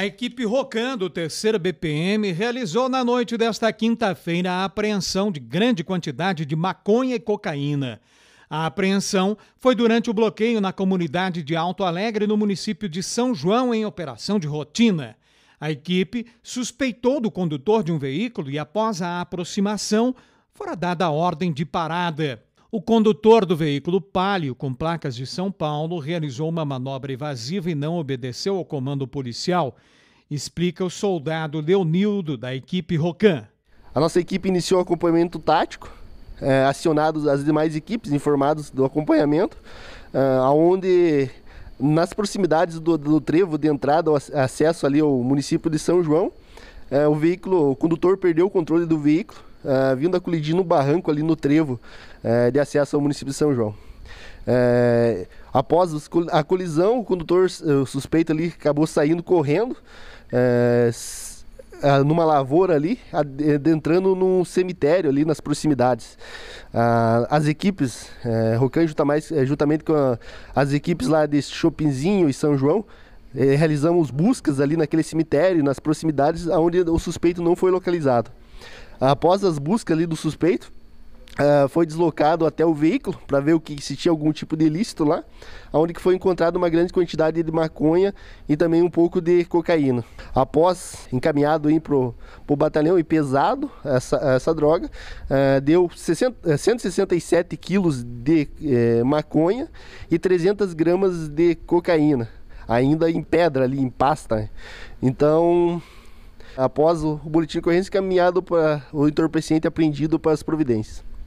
A equipe Rocando, Terceira BPM, realizou na noite desta quinta-feira a apreensão de grande quantidade de maconha e cocaína. A apreensão foi durante o bloqueio na comunidade de Alto Alegre, no município de São João, em operação de rotina. A equipe suspeitou do condutor de um veículo e, após a aproximação, fora dada a ordem de parada. O condutor do veículo Palio, com placas de São Paulo, realizou uma manobra evasiva e não obedeceu ao comando policial, explica o soldado Leonildo, da equipe Rocan. A nossa equipe iniciou o acompanhamento tático, é, acionados as demais equipes, informados do acompanhamento, é, onde nas proximidades do, do, trevo de entrada, acesso ali ao município de São João, é, o veículo, o condutor perdeu o controle do veículo, uh, vindo a colidir no barranco ali no trevo uh, de acesso ao município de São João. Uh, após a colisão, o condutor o suspeito ali acabou saindo correndo numa lavoura ali, adentrando num cemitério ali nas proximidades. as equipes, Rocan junta tá mais, juntamente com a, as equipes lá de Chopinzinho e São João, realizamos buscas ali naquele cemitério, nas proximidades, onde o suspeito não foi localizado. Após as buscas ali do suspeito, Uh, foi deslocado até o veículo para ver o que se tinha algum tipo de ilícito lá, onde que foi encontrada uma grande quantidade de maconha e também um pouco de cocaína. Após encaminhado para o batalhão e pesado essa, essa droga, uh, deu 60, 167 eh, quilos de eh, maconha e 300 gramas de cocaína, ainda em pedra ali, em pasta. Né? Então após o boletim de ocorrência encaminhado para o entorpecente apreendido para as providências.